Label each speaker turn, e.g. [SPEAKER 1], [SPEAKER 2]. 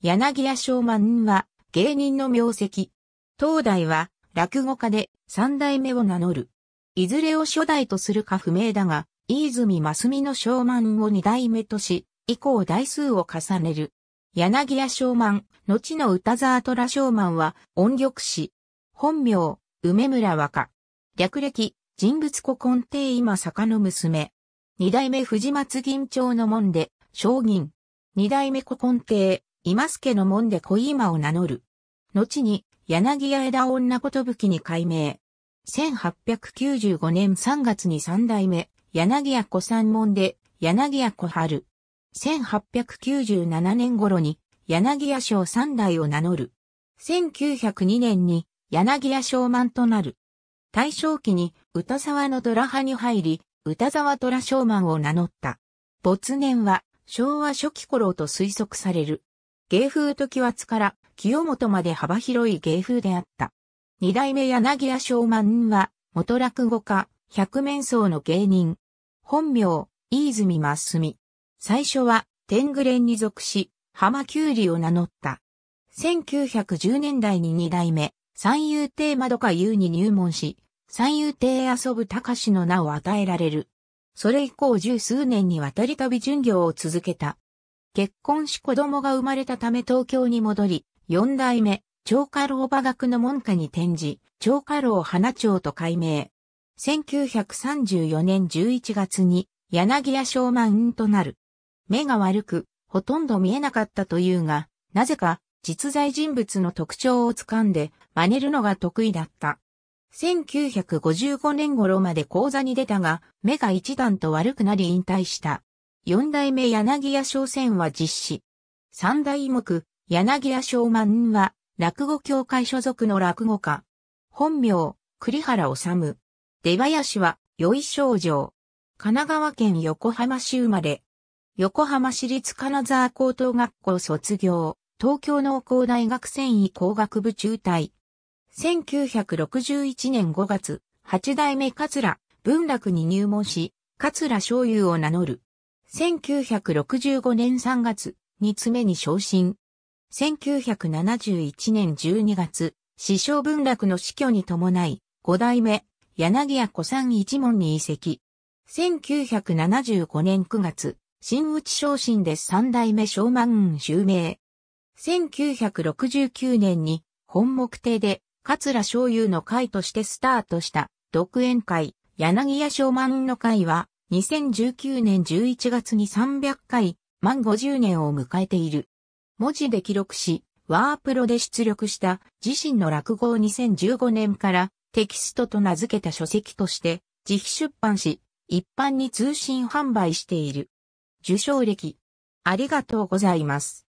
[SPEAKER 1] 柳屋昌万は芸人の名跡。東大は落語家で三代目を名乗る。いずれを初代とするか不明だが、飯泉正美の昌万を二代目とし、以降代数を重ねる。柳屋昌万、後の歌沢虎昌万は音曲師。本名、梅村若。略歴、人物古今亭今坂の娘。二代目藤松銀町の門で、将銀。二代目古今亭。今助の門で小今を名乗る。後に、柳屋枝女ことぶきに改名。1895年3月に三代目、柳屋子三門で、柳屋子春。1897年頃に、柳屋賞三代を名乗る。1902年に、柳屋小満となる。大正期に、歌沢の虎派に入り、歌沢虎小満を名乗った。没年は、昭和初期頃と推測される。芸風とは津から清本まで幅広い芸風であった。二代目柳谷昌万は、元落語家、百面相の芸人。本名、飯泉真澄。最初は、天狗連に属し、浜きゅうりを名乗った。1910年代に二代目、三遊亭窓か優に入門し、三遊亭遊ぶ隆の名を与えられる。それ以降十数年にわたり旅巡業を続けた。結婚し子供が生まれたため東京に戻り、四代目、長家老馬学の門下に転じ、長家老花長と改名。1934年11月に、柳屋小満となる。目が悪く、ほとんど見えなかったというが、なぜか、実在人物の特徴をつかんで、真似るのが得意だった。1955年頃まで講座に出たが、目が一段と悪くなり引退した。四代目柳屋商船は実施。三代目、柳屋商万は、落語協会所属の落語家。本名、栗原治。出林は、良い少女。神奈川県横浜市生まれ。横浜市立金沢高等学校卒業。東京農工大学繊維工学部中退。1961年5月、八代目桂文楽に入門し、桂醤油を名乗る。1965年3月、2つ目に昇進。1971年12月、師匠文楽の死去に伴い、五代目、柳屋古参一門に移籍。1975年9月、新内昇進で三代目正満運襲名。1969年に、本目的で、桂昭雄の会としてスタートした、独演会、柳家正満の会は、2019年11月に300回、満50年を迎えている。文字で記録し、ワープロで出力した自身の落語を2015年からテキストと名付けた書籍として自費出版し、一般に通信販売している。受賞歴。ありがとうございます。